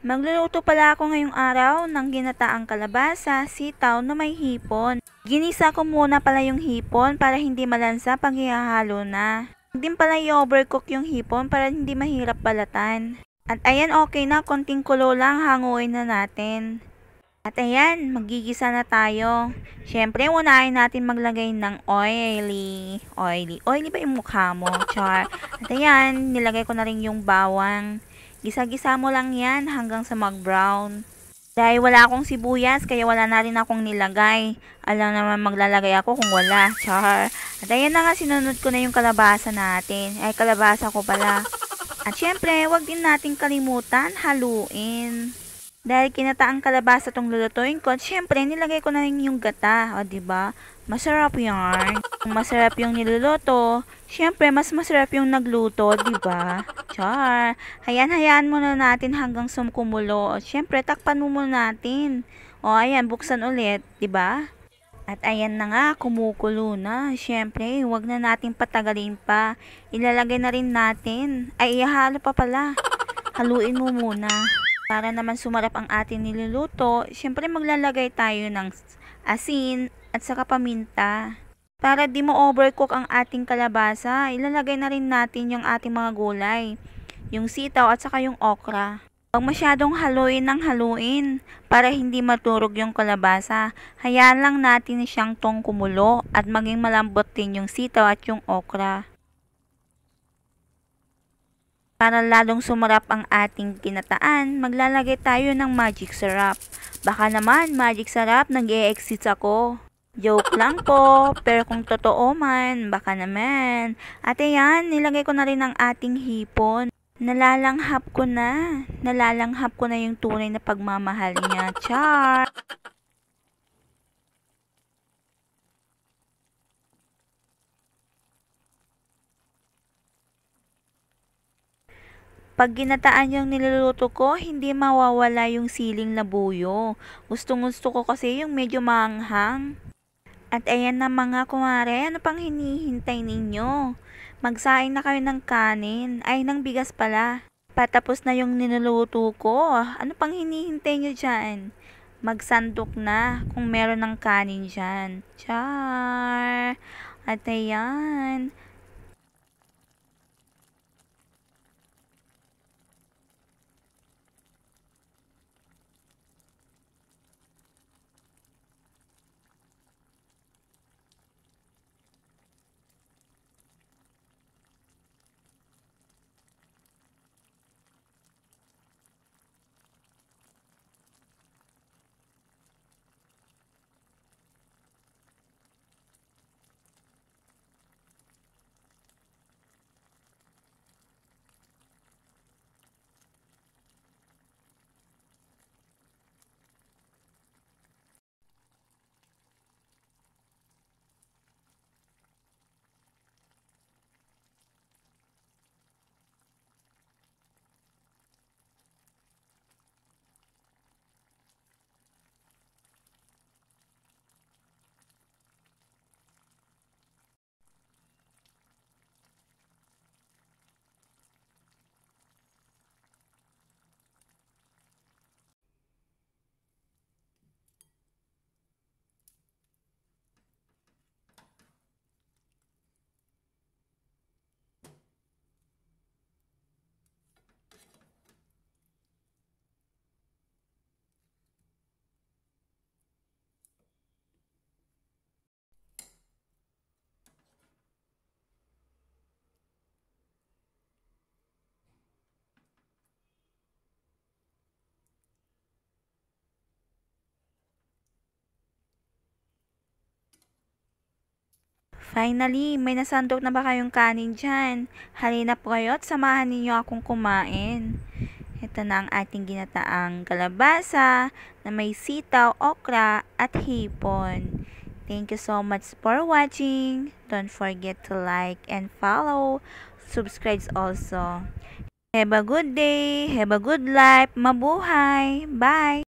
Magluluto pala ako ngayong araw ng ginataang kalabasa, sitaw na may hipon. Ginisa ko muna pala yung hipon para hindi malansa pag ihahalo na. Huwag din pala i-overcook yung hipon para hindi mahirap balatan. At ayan okay na, konting kulo lang hanguin na natin. At ayan, magigisa na tayo. Siyempre, unahin natin maglagay ng oily. Oily. Oily ba yung mukha mo? Char. At ayan, nilagay ko na rin yung bawang. Gisa-gisa mo lang yan hanggang sa mag-brown. Dahil wala akong sibuyas, kaya wala na rin akong nilagay. Alam naman maglalagay ako kung wala. Char. At ayan na nga, sinunod ko na yung kalabasa natin. Ay, kalabasa ko pala. At syempre, huwag din natin kalimutan haluin. Dahil kinataang kalabasa tong lulutuin ko, at syempre, nilagay ko na rin yung gata. O, ba diba? Masarap yarn masarap yung niluluto, syempre mas masarap yung nagluto, 'di ba? Char. Hayaan hayaan muna natin hanggang sumkumulo. Syempre takpan mo muna natin. O ayan, buksan ulit, 'di ba? At ayan na nga, kumukulo na. Siyempre, huwag na nating patagalin pa. Ilalagay na rin natin. Ay, ihalo pa pala. Haluin mo muna. Para naman sumarap ang ating niluluto, siyempre maglalagay tayo ng asin at saka paminta. Para di mo overcook ang ating kalabasa, ilalagay na rin natin yung ating mga gulay, yung sitaw at saka yung okra. Huwag masyadong haluin ng haluin para hindi maturog yung kalabasa. Hayaan lang natin siyang tong kumulo at maging malambot din yung sitaw at yung okra. Para lalong sumarap ang ating kinataan, maglalagay tayo ng magic syrup. Baka naman magic syrup nag-e-exit ako. Joke lang po, pero kung totoo man, baka naman. Ate yan, nilagay ko na rin ang ating hipon. Nalalanghap ko na. Nalalanghap ko na yung tunay na pagmamahal niya. Char! Pag ginataan yung niluluto ko, hindi mawawala yung siling labuyo. Gustong gusto ko kasi yung medyo maanghang. At ayan na mga kumare, ano pang hinihintay ninyo? Magsain na kayo ng kanin, ay ng bigas pala. Patapos na yung niluluto ko, ano pang hinihintay nyo dyan? Magsandok na kung meron ng kanin dyan. Char! At ayan, Finally, may nasandok na ba kayong kanin dyan? Halina po kayo at samahan ninyo akong kumain. Ito na ang ating ginataang kalabasa na may sitaw, okra at hipon. Thank you so much for watching. Don't forget to like and follow. Subscribe also. Have a good day. Have a good life. Mabuhay. Bye.